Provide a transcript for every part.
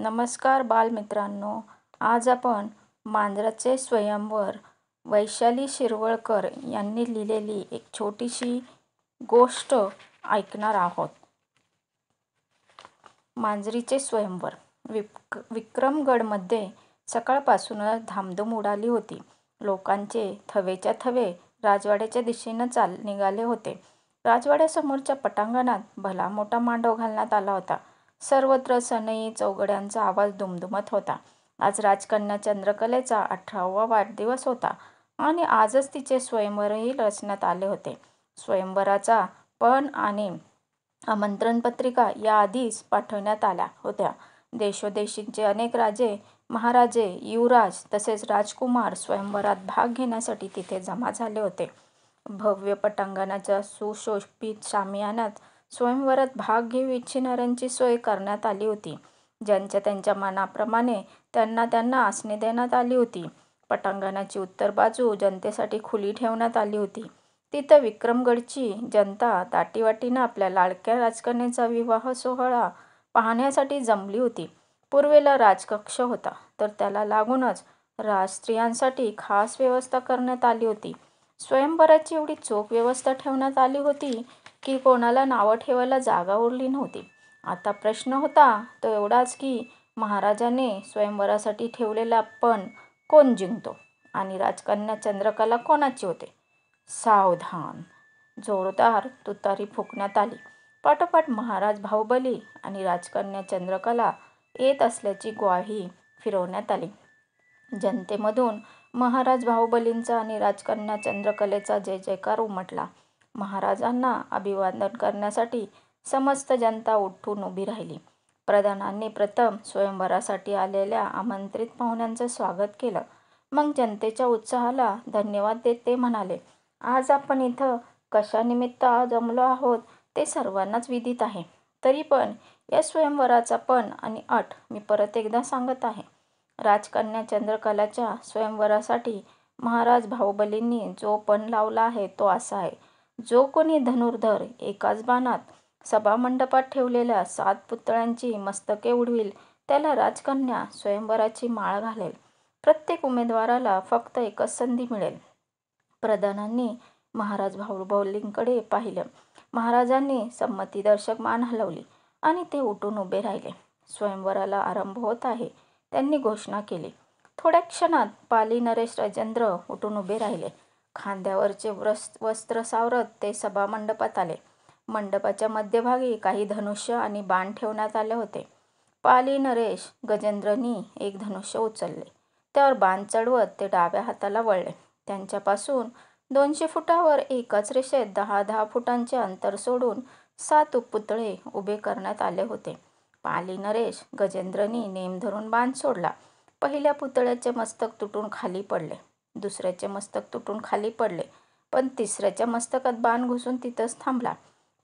नमस्कार बालमित्रांनो आज आपण मांजराचे स्वयंवर वैशाली शिरवळकर यांनी लिहिलेली एक छोटीशी गोष्ट ऐकणार आहोत मांजरीचे स्वयंवर विक विक्रमगडमध्ये सकाळपासूनच धामधूम उडाली होती लोकांचे थवेच्या थवे राजवाड्याच्या दिशेनं चाल निघाले होते राजवाड्यासमोरच्या पटांगणात भला मोठा मांडव घालण्यात आला होता सर्वत्र सनई चौघड्यांचा आवाज दुमदुमत होता आज राजकन्या चंद्रकलेचा अठरावा वाढदिवस होता आणि आजच तिचे स्वयंवरही रचण्यात आले होते स्वयंवराचा पण आणि आमंत्रण पत्रिका आधीच पाठवण्यात आल्या होत्या देशोदेशींचे अनेक राजे महाराजे युवराज तसेच राजकुमार स्वयंवरात भाग घेण्यासाठी तिथे जमा झाले होते भव्य पटांगणाच्या सुशोभित शामियानात स्वयंवरात भाग घेऊ इच्छिणाऱ्यांची सोय करण्यात आली होती ज्यांच्या त्यांच्या मनाप्रमाणे त्यांना त्यांना आसने देण्यात आली होती पटांगणाची उत्तर बाजू जनतेसाठी खुली ठेवण्यात आली होती तिथं विक्रमगडची जनता दाटीवाटीनं आपल्या लाडक्या राजकन्याचा विवाह सोहळा पाहण्यासाठी जमली होती पूर्वेला राजकक्ष होता तर त्याला लागूनच राजस्त्रियांसाठी खास व्यवस्था करण्यात आली होती स्वयंवराची एवढी चोख व्यवस्था ठेवण्यात आली होती की कोणाला नावं ठेवायला जागा उरली नव्हती आता प्रश्न होता तो एवढाच की महाराजाने स्वयंवरासाठी ठेवलेला पण कोण जिंकतो आणि राजकन्या चंद्रकला कोणाची होते सावधान जोरदार तुतारी फुकण्यात आली पाठोपाठ महाराज भाऊबली आणि राजकन्या चंद्रकला येत असल्याची ग्वाही फिरवण्यात आली जनतेमधून महाराज भाऊबलींचा आणि राजकन्या चंद्रकलेचा जय जयकार उमटला महाराजांना अभिवादन करण्यासाठी समस्त जनता उठून उभी राहिली. प्रधानांनी प्रथम स्वयंवरासाठी आलेल्या आमंत्रित पाहुण्यांचं स्वागत केलं. मग जनतेच्या उत्साहाला धन्यवाद देत ते म्हणाले, आज आपण इथं कशानिमित्त जमलो आहोत ते सर्वांनाच विदित आहे. तरी पण या स्वयंवराचा पण आणि अट मी परत एकदा सांगत आहे. राजकन्या चंद्रकलाच्या स्वयंवरासाठी महाराज भाऊबलींनी जो पण लावला आहे तो असा आहे जो कोणी धनुर्धर एकाच बाणात सभामंडपात ठेवलेल्या सात पुतळ्यांची मस्तके उडवील त्याला राजकन्या स्वयंवराची माळ घालेल. प्रत्येक उमेदवाराला फक्त एकच संधी मिळेल. प्रधानांनी महाराज बाहुबलींकडे पाहिलं. महाराजांनी संमतीदर्शक मान हलवली आणि ते उठून उभे राहिले. स्वयंवराला आरंभ होत आहे, त्यांनी घोषणा केली. थोड्या क्षणात पाली नरेश राजेंद्र उठून उभे राहिले. खांद्यावरचे वस्त्र सावरत ते सभा मंडपात आले मंडपाच्या मध्यभागी काही धनुष्य आणि बाण ठेवण्यात आले होते पाली नरेश गजेंद्रनी एक धनुष्य उचलले त्यावर बाण चढवत ते डाव्या हाताला वळले त्यांच्यापासून दोनशे फुटावर एकाच रेषेत दहा दहा फुटांचे अंतर सोडून सात पुतळे उभे करण्यात आले होते पाली नरेश गजेंद्रनी नेम धरून बाण सोडला पहिल्या पुतळ्याचे मस्तक तुटून खाली पडले दुसऱ्याचे मस्तक तुटून खाली पडले, पण तिसऱ्याच्या मस्तकात बाण घुसून तिथंच थांबला.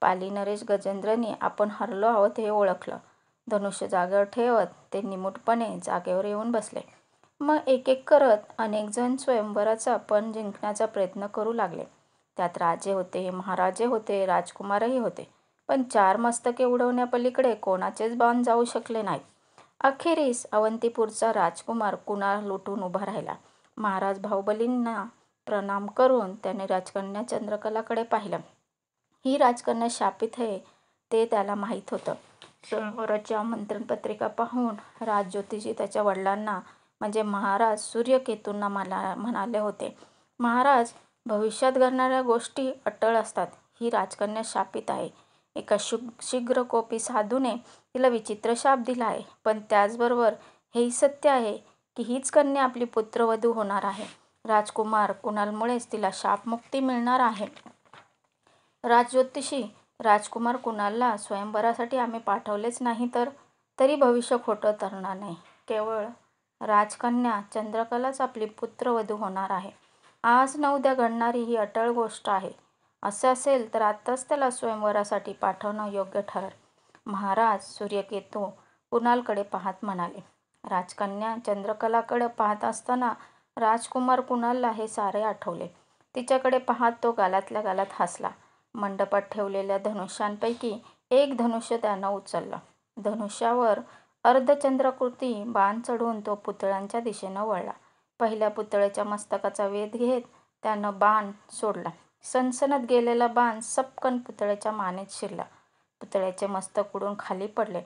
पाली नरेश गजेंद्रनी आपण हरलो आहोत हे ओळखलं. धनुष्य जागेवर ठेवत ते निमूटपणे जागेवर येऊन बसले. मग एक एक करत अनेकजण स्वयंवराचा पण जिंकण्याचा प्रयत्न करू लागले. त्यात राजे होते, महाराजे होते, राजकुमारही होते, पण चार मस्तके उडवण्यापलीकडे कोणाचेच बाण जाऊ शकले नाही अखेरीस अवंतीपूरचा राजकुमार कुणा लुटून उभा राहिला. महाराज बाहुबलींना प्रणाम करून त्याने राजकन्या चंद्रकलाकडे पाहिलं ही राजकन्या शापित आहे ते त्याला माहीत होतं स्वयंवराची आमंत्रणपत्रिका पाहून राज ज्योतिषी त्याच्या वडिलांना म्हणजे महाराज सूर्यकेतूंना मला म्हणाले होते महाराज भविष्यात घडणाऱ्या गोष्टी अटळ असतात ही राजकन्या शापित आहे एका शुभ शीघ्रकोपी साधूने तिला विचित्र शाप दिला आहे पण त्याचबरोबर हेही सत्य आहे की हीच कन्या आपली पुत्रवधू होणार आहे राजकुमार कुणालमुळेच तिला शापमुक्ती मिळणार आहे राजज्योतिषी राजकुमार कुणालला स्वयंवरासाठी आम्ही पाठवलेच नाही तर तरी भविष्य खोटं ठरणार नाही केवळ राजकन्या चंद्रकलाच आपली पुत्रवधू होणार आहे आज न उद्या घडणारी ही अटळ गोष्ट आहे असं असेल तर आत्ताच त्याला स्वयंवरासाठी पाठवणं योग्य ठरेल महाराज सूर्यकेतू कुणालकडे पाहत म्हणाले राजकन्या चंद्रकलाकडं पाहत असताना राजकुमार कुणालला हे सारे आठवले. तिच्याकडे पाहत तो गालातल्या गालात हसला. मंडपात ठेवलेल्या धनुष्यांपैकी एक धनुष्य त्यानं उचललं. धनुष्यावर अर्धचंद्रकृती बाण चढून तो पुतळ्यांच्या दिशेनं वळला. पहिल्या पुतळ्याच्या मस्तकाचा वेध घेत त्यानं बाण सोडला. सनसनत गेलेला बाण सपकन पुतळ्याच्या मानेत शिरला. पुतळ्याचे मस्तक उडून खाली पडले.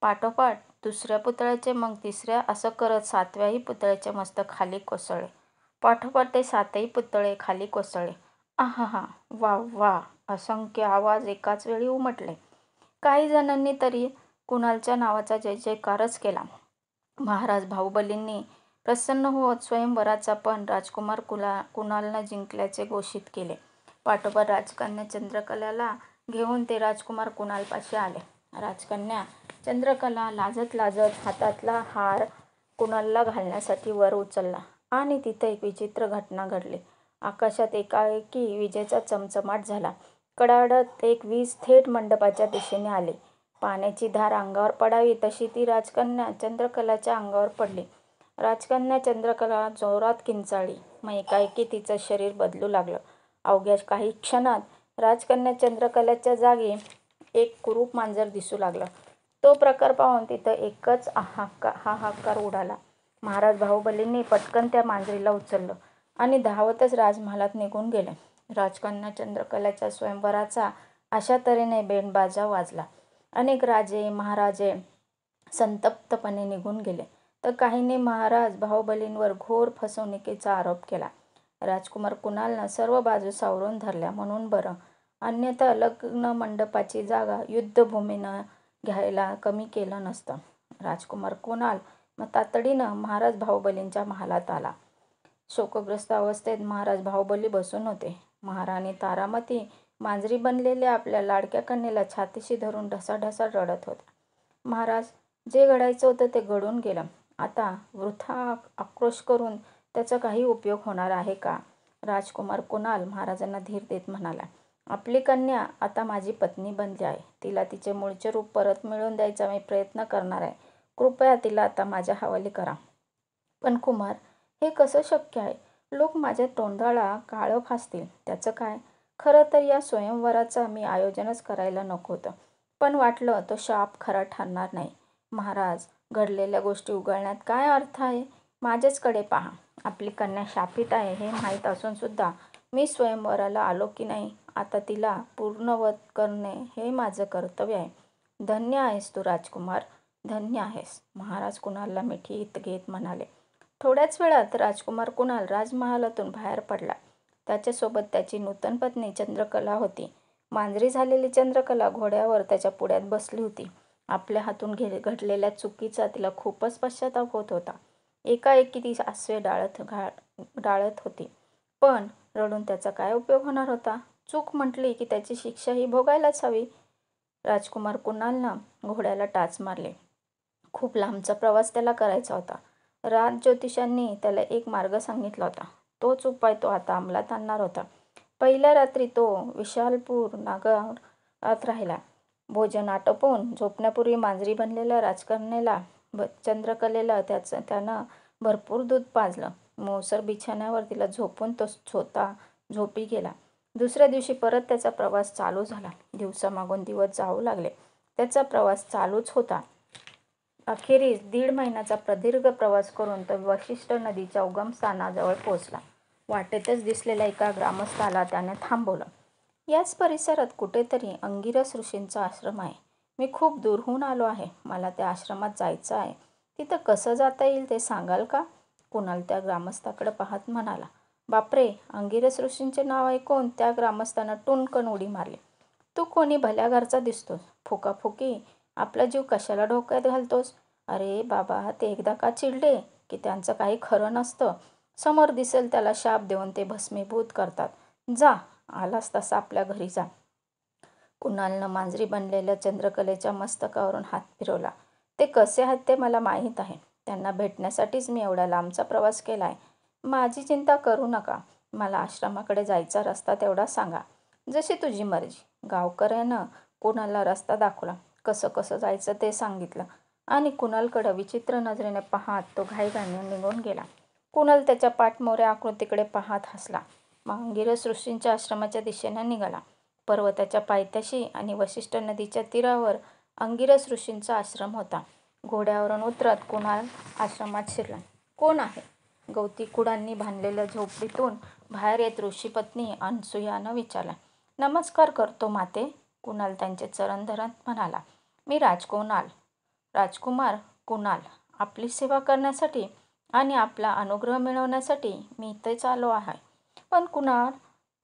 पाठोपाठ दुसऱ्या पुतळ्याचे मग तिसऱ्या असं करत सातव्याही पुतळ्याचे मस्त खाली कोसळले पाठोपाठ ते सातही पुतळे खाली कोसळले आहा वा वा असंख्य आवाज एकाच वेळी उमटले काही जणांनी तरी कुणालच्या नावाचा जय जयकारच केला महाराज भाऊबलींनी प्रसन्न होत स्वयंवराचा पण राजकुमार कुला कुणालनं जिंकल्याचे घोषित केले पाठोपाठ राजकन्या चंद्रकलाला घेऊन ते राजकुमार कुणालपाशी आले राजकन्या चंद्रकला लाजत लाजत हातातला हार कुणाला घालण्यासाठी वर उचलला आणि तिथं एक विचित्र घटना घडली आकाशात एकाएकी विजेचा चमचमाट झाला कडाडत एक वीज थेट मंडपाच्या दिशेने आले पाण्याची धार अंगावर पडावी तशी ती राजकन्या चंद्रकलाच्या अंगावर पडली राजकन्या चंद्रकला जोरात किंचाळी मग एकाएकी तिचं शरीर बदलू लागलं अवघ्या काही क्षणात राजकन्या चंद्रकलाच्या जागी एक कुरूप मांजर दिसू लागलं तो प्रकार पाहून तिथं एकच हा हाकार उडाला महाराज बाहुबलींनी पटकन त्या मांजरीला उचललं आणि धावतच राजमहालात निघून गेले राजकन्या चंद्रकलेच्या स्वयंवराचा अशा तऱ्हेने बेंडबाजा वाजला अनेक राजे महाराजे संतप्तपणे निघून गेले तर काहींनी महाराज भाऊबलींवर घोर फसवणुकीचा आरोप केला राजकुमार कुणालनं सर्व बाजू सावरून धरल्या म्हणून बरं अन्यथा लग्न मंडपाची जागा युद्धभूमीनं घ्यायला कमी केलं नसतं राजकुमार कुणाल मग तातडीनं महाराज भाऊबलींच्या महालात आला शोकग्रस्त अवस्थेत महाराज भाऊबली बसून होते महाराणी तारामती मांजरी बनलेल्या आपल्या लाडक्या कन्येला छातीशी धरून ढसाढसा रडत होता महाराज जे घडायचं होतं ते घडून गेलं आता वृथा आक्रोश करून त्याचा काही उपयोग होणार आहे का राजकुमार कुणाल महाराजांना धीर देत म्हणाला आपली कन्या आता माझी पत्नी बनली आहे तिला तिचे मूळचे रूप परत मिळवून द्यायचा मी प्रयत्न करणार आहे कृपया तिला आता माझ्या हवाली करा पण कुमार हे कसं शक्य आहे लोक माझ्या तोंडाळा काळं फासतील त्याचं काय खरं तर या स्वयंवराचं मी आयोजनच करायला नको होतं पण वाटलं तो शाप खरा ठरणार नाही महाराज घडलेल्या गोष्टी उघडण्यात काय अर्थ आहे माझ्याचकडे पहा आपली कन्या शापित आहे हे माहीत असूनसुद्धा मी स्वयंवराला आलो की नाही आता तिला पूर्णवत करणे हे माझं कर्तव्य आहे धन्य आहेस तू राजकुमार धन्य आहेस महाराज कुणालला इत घेत म्हणाले थोड्याच वेळात राजकुमार कुणाल राजमहालातून बाहेर पडला त्याच्यासोबत त्याची नूतन पत्नी चंद्रकला होती मांजरी झालेली चंद्रकला घोड्यावर त्याच्या पुढ्यात बसली होती आपल्या हातून घे घडलेल्या चुकीचा तिला खूपच पश्चाताप होत होता एकाएकी ती आसवे डाळत घा डाळत होती पण रडून त्याचा काय उपयोग होणार होता चूक म्हटली की त्याची शिक्षा ही भोगायलाच हवी राजकुमार कुणालना घोड्याला टाच मारले खूप लांबचा प्रवास त्याला करायचा होता राज ज्योतिषांनी त्याला एक मार्ग सांगितला होता तोच उपाय तो आता अंमलात आणणार होता पहिल्या रात्री तो विशालपूर नागात राहिला भोजन आटोपून झोपण्यापूर्वी मांजरी बनलेल्या राजकारण्याला चंद्रकलेला त्याचं त्यानं भरपूर दूध पाजलं मोसर बिछाण्यावर तिला झोपून तो स्वतः झोपी गेला दुसऱ्या दिवशी परत त्याचा प्रवास चालू झाला दिवसामागून दिवस जाऊ लागले त्याचा प्रवास चालूच होता अखेरीस दीड महिन्याचा प्रदीर्घ प्रवास करून तो वशिष्ठ नदीच्या उगमस्थानाजवळ पोहोचला वाटेतच दिसलेल्या एका ग्रामस्थाला त्याने थांबवलं याच परिसरात कुठेतरी अंगिरस ऋषींचा आश्रम आहे मी खूप दूरहून आलो आहे मला त्या आश्रमात जायचं आहे तिथं कसं जाता येईल ते सांगाल का कुणाल त्या ग्रामस्थाकडे पाहत म्हणाला बापरे अंगिरस ऋषींचे नाव ऐकून त्या ग्रामस्थानं टुणकण उडी मारली तू कोणी भल्या घरचा दिसतोस फुकाफुकी आपला जीव कशाला डोक्यात घालतोस अरे बाबा ते एकदा का चिडले की त्यांचं काही खरं नसतं समोर दिसेल त्याला शाप देऊन ते भस्मीभूत करतात जा आलास तसा आपल्या घरी जा कुणालनं मांजरी बनलेल्या चंद्रकलेच्या मस्तकावरून हात फिरवला ते कसे आहेत ते मला माहीत आहे त्यांना भेटण्यासाठीच मी एवढा लांबचा प्रवास केला आहे माझी चिंता करू नका मला आश्रमाकडे जायचा रस्ता तेवढा सांगा जशी तुझी मर्जी गावकऱ्यानं कुणाला रस्ता दाखवला कसं कसं जायचं ते सांगितलं आणि कुणालकडं विचित्र नजरेने पाहत तो घाईघाईने निघून गेला कुणाल त्याच्या पाठमोऱ्या आकृतीकडे पाहत हसला मांगिरस सृष्टींच्या आश्रमाच्या दिशेने निघाला पर्वताच्या पायथ्याशी आणि वशिष्ठ नदीच्या तीरावर अंगिरस ऋषींचा आश्रम होता घोड्यावरून उतरत कुणाल आश्रमात शिरला कोण आहे गौती कुडांनी बांधलेल्या झोपडीतून बाहेर येत पत्नी अनसुयानं विचारला नमस्कार करतो माते कुणाल त्यांचे चरण धरत म्हणाला मी राजकुणाल राजकुमार कुणाल आपली सेवा करण्यासाठी आणि आपला अनुग्रह मिळवण्यासाठी मी इथेच आलो आहे पण कुणाल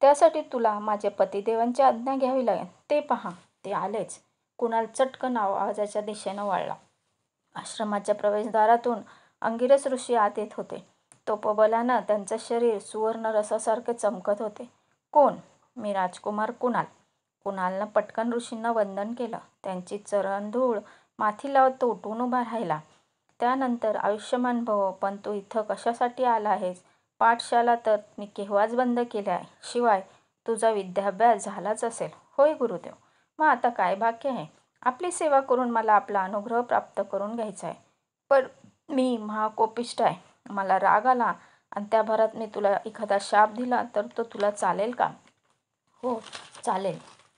त्यासाठी तुला माझे पतिदेवांची आज्ञा घ्यावी लागेल ते पहा ते आलेच कुणाल चटकन आवाजाच्या दिशेनं वळला आश्रमाच्या प्रवेशद्वारातून अंगिरस ऋषी आत येत होते तोपबलानं त्यांचं शरीर सुवर्ण रसासारखे चमकत होते कोण मी राजकुमार कुणाल कुणालनं पटकन ऋषींना वंदन केलं त्यांची धूळ माथी लावत तो उठून उभा राहिला त्यानंतर आयुष्यमान भव पण तू इथं कशासाठी आला आहेस पाठशाला तर मी केव्हाच बंद केल्या आहे शिवाय तुझा विद्याभ्यास झालाच असेल होय गुरुदेव मग आता काय भाग्य आहे आपली सेवा करून मला आपला अनुग्रह प्राप्त करून घ्यायचा आहे पण मी महाकोपिष्ट आहे मला राग आला आणि त्या भरात मी तुला एखादा शाप दिला तर तो तुला चालेल का हो चालेल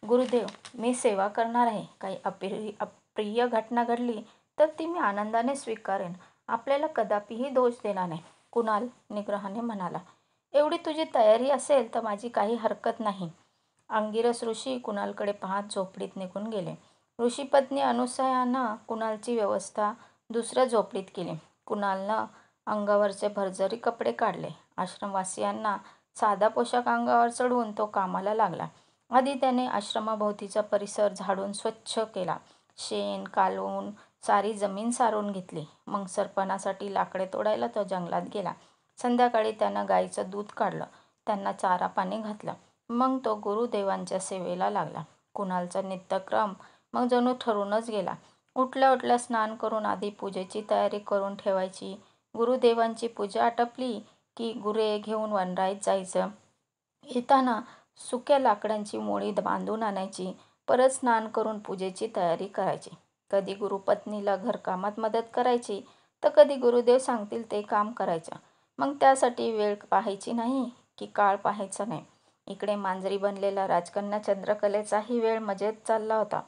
गुरुदेव मी सेवा करणार आहे काही अप्रिय अप्रिय घटना घडली तर ती मी आनंदाने स्वीकारेन आपल्याला कदापिही दोष देणार नाही कुणाल निग्रहाने म्हणाला एवढी तुझी तयारी असेल तर माझी काही हरकत नाही अंगिरस ऋषी कुणालकडे पाहत झोपडीत निघून गेले ऋषीपत्नी अनुसयानं कुणालची व्यवस्था दुसऱ्या झोपडीत केली. कुणालनं अंगावरचे भरजरी कपडे काढले. आश्रमवासियांना साधा पोशाख अंगावर चढवून तो कामाला लागला. आधी त्याने आश्रमाभोवतीचा परिसर झाडून स्वच्छ केला. शेण कालवून सारी जमीन सारून घेतली. मग सरपणासाठी लाकडे तोडायला तो जंगलात गेला. संध्याकाळी त्यानं गायीचं दूध काढलं. त्यांना चारा पाणी घातलं. मग तो गुरुदेवांच्या सेवेला लागला. कुणालचा नित्यक्रम मग जणू ठरूनच गेला उठल्या उठल्या स्नान करून आधी पूजेची तयारी करून ठेवायची गुरुदेवांची पूजा आटपली की गुरे घेऊन वनराईत जायचं येताना सुक्या लाकडांची मोळी बांधून आणायची परत स्नान करून पूजेची तयारी करायची कधी गुरुपत्नीला घरकामात मदत करायची तर कधी गुरुदेव सांगतील ते काम करायचं मग त्यासाठी वेळ पाहायची नाही की काळ पाहायचा नाही इकडे मांजरी बनलेला राजकन्या चंद्रकलेचाही वेळ मजेत चालला होता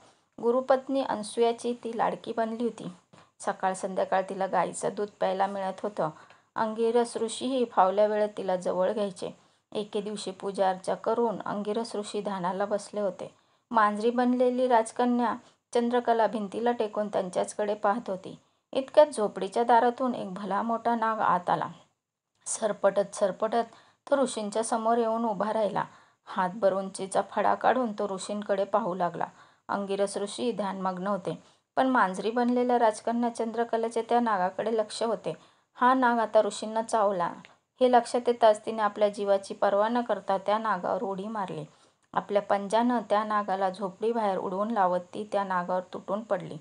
गुरुपत्नी अनसुयाची ती लाडकी बनली होती. सकाळ संध्याकाळ तिला गाईचं दूध प्यायला मिळत होतं. अंगिरस ऋषीही फावल्या वेळेत तिला जवळ घ्यायचे. एके दिवशी पूजा अर्चा करून अंगिरस ऋषी ध्यानाला बसले होते. मांजरी बनलेली राजकन्या चंद्रकला भिंतीला टेकून त्यांच्याचकडे पाहत होती. इतक्यात झोपडीच्या दारातून एक भला मोठा नाग आत आला. सरपटत सरपटत तो ऋषींच्या समोर येऊन उभा राहिला. भरून उंचीचा फडा काढून तो ऋषींकडे पाहू लागला. अंगिरस ऋषी ध्यानमग्न होते पण मांजरी बनलेल्या राजकन्या चंद्रकलेचे त्या नागाकडे लक्ष होते हा नाग आता ऋषींना चावला हे लक्षात येताच तिने आपल्या जीवाची पर्वा न करता त्या नागावर उडी मारली आपल्या पंजानं त्या नागाला झोपडी बाहेर उडवून लावत ती त्या नागावर तुटून पडली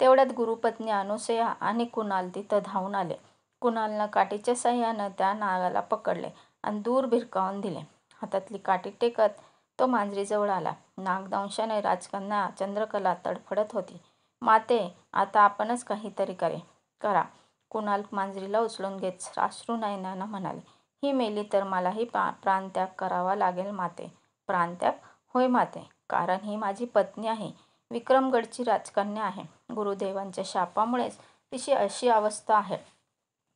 तेवढ्यात गुरुपत्नी अनुसया आणि कुणाल तिथं धावून आले कुणालनं काठीच्या सह्यानं त्या नागाला पकडले आणि दूर भिरकावून दिले हातातली काठी टेकत तो मांजरीजवळ आला. नागदंशाने राजकन्या चंद्रकला तडफडत होती. "माते, आता आपणच काहीतरी करे करा. कुणाल मांजरीला उचलून घेत अश्रू नयनांना म्हणाले, "ही मेली तर मलाही प्राणत्याग करावा लागेल माते. "प्राणत्याग? "होय माते. कारण ही माझी पत्नी आहे. विक्रमगडची राजकन्या आहे. गुरुदेवांच्या शापामुळेच तिची अशी अवस्था आहे.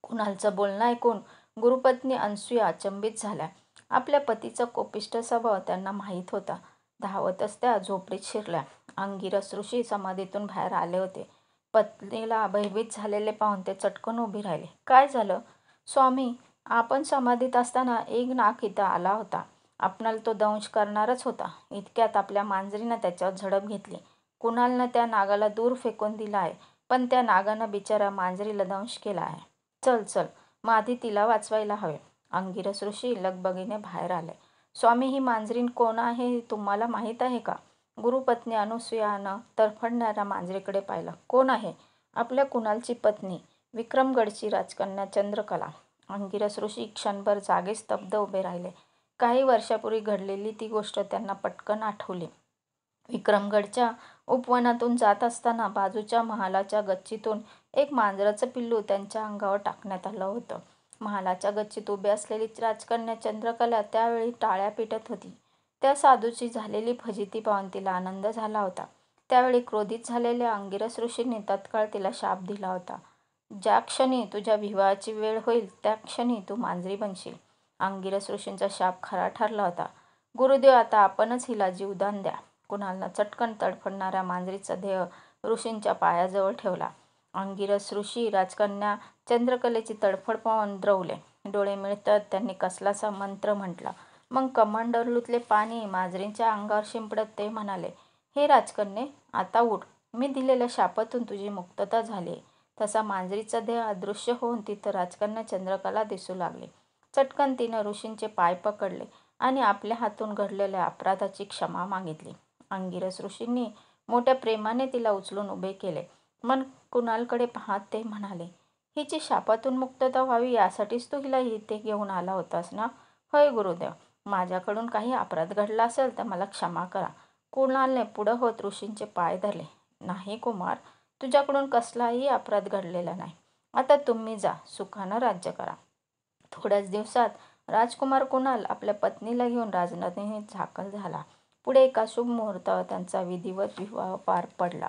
कुणालचं बोलणं ऐकून गुरुपत्नी अनसुया अचंबित झाल्या. आपल्या पतीचा कोपिष्ट स्वभाव त्यांना माहीत होता धावतच त्या झोपडीत शिरल्या अंगी ऋषी समाधीतून बाहेर आले होते पत्नीला भयभीत झालेले पाहून ते चटकन उभे राहिले काय झालं स्वामी आपण समाधीत असताना एक नाक इथं आला होता आपणाला तो दंश करणारच होता इतक्यात आपल्या मांजरीनं त्याच्यावर झडप घेतली कुणालनं त्या नागाला दूर फेकून दिला आहे पण त्या नागानं बिचारा मांजरीला दंश केला आहे चल चल माधी तिला वाचवायला हवे अंगिरस ऋषी लगबगीने बाहेर आले स्वामी ही मांजरीन कोण आहे तुम्हाला माहीत आहे का गुरुपत्नी अनुसुयानं तरफडणाऱ्या मांजरीकडे पाहिलं कोण आहे आपल्या कुणालची पत्नी विक्रमगडची राजकन्या चंद्रकला अंगिरस ऋषी क्षणभर जागे स्तब्ध उभे राहिले काही वर्षापूर्वी घडलेली ती गोष्ट त्यांना पटकन आठवली विक्रमगडच्या उपवनातून जात असताना बाजूच्या महालाच्या गच्चीतून एक मांजराचं पिल्लू त्यांच्या अंगावर टाकण्यात आलं होतं महालाच्या गच्चीत उभे असलेली राजकन्या चंद्रकला त्यावेळी टाळ्या पिटत होती त्या साधूची झालेली फजिती पाहून तिला आनंद झाला होता त्यावेळी क्रोधित झालेल्या अंगिरस ऋषींनी तत्काळ तिला शाप दिला होता ज्या क्षणी तुझ्या विवाहाची वेळ होईल त्या क्षणी तू मांजरी बनशील अंगिरस ऋषींचा शाप खरा ठरला होता गुरुदेव आता आपणच हिला जीवदान द्या कुणाला चटकन तडफडणाऱ्या मांजरीचा देह ऋषींच्या पायाजवळ ठेवला अंगिरस ऋषी राजकन्या चंद्रकलेची तडफड पाहून द्रवले. डोळे मिळतात त्यांनी कसलासा मंत्र म्हटला. मग कमंडलूतले पाणी मांजरीच्या अंगावर शिंपडत ते म्हणाले, "हे राजकन्ये, आता उठ. मी दिलेल्या शापातून तुझी मुक्तता झाली तसा मांजरीचा देह अदृश्य होऊन तिथं राजकन्या चंद्रकला दिसू लागली. चटकन तिनं ऋषींचे पाय पकडले आणि आपल्या हातून घडलेल्या अपराधाची क्षमा मागितली. अंगिरस ऋषींनी मोठ्या प्रेमाने तिला उचलून उभे केले. मन कुणालकडे पाहत ते म्हणाले हिची शापातून मुक्तता व्हावी यासाठीच तू हिला इथे घेऊन आला होतास ना होय गुरुदेव माझ्याकडून काही अपराध घडला असेल तर मला क्षमा करा कुणालने पुढं होत ऋषींचे पाय धरले नाही कुमार तुझ्याकडून कसलाही अपराध घडलेला नाही आता तुम्ही जा सुखानं राज्य करा थोड्याच दिवसात राजकुमार कुणाल आपल्या पत्नीला घेऊन राजनाथने झाकल झाला पुढे एका शुभ मुहूर्तावर त्यांचा विधिवत विवाह पार पडला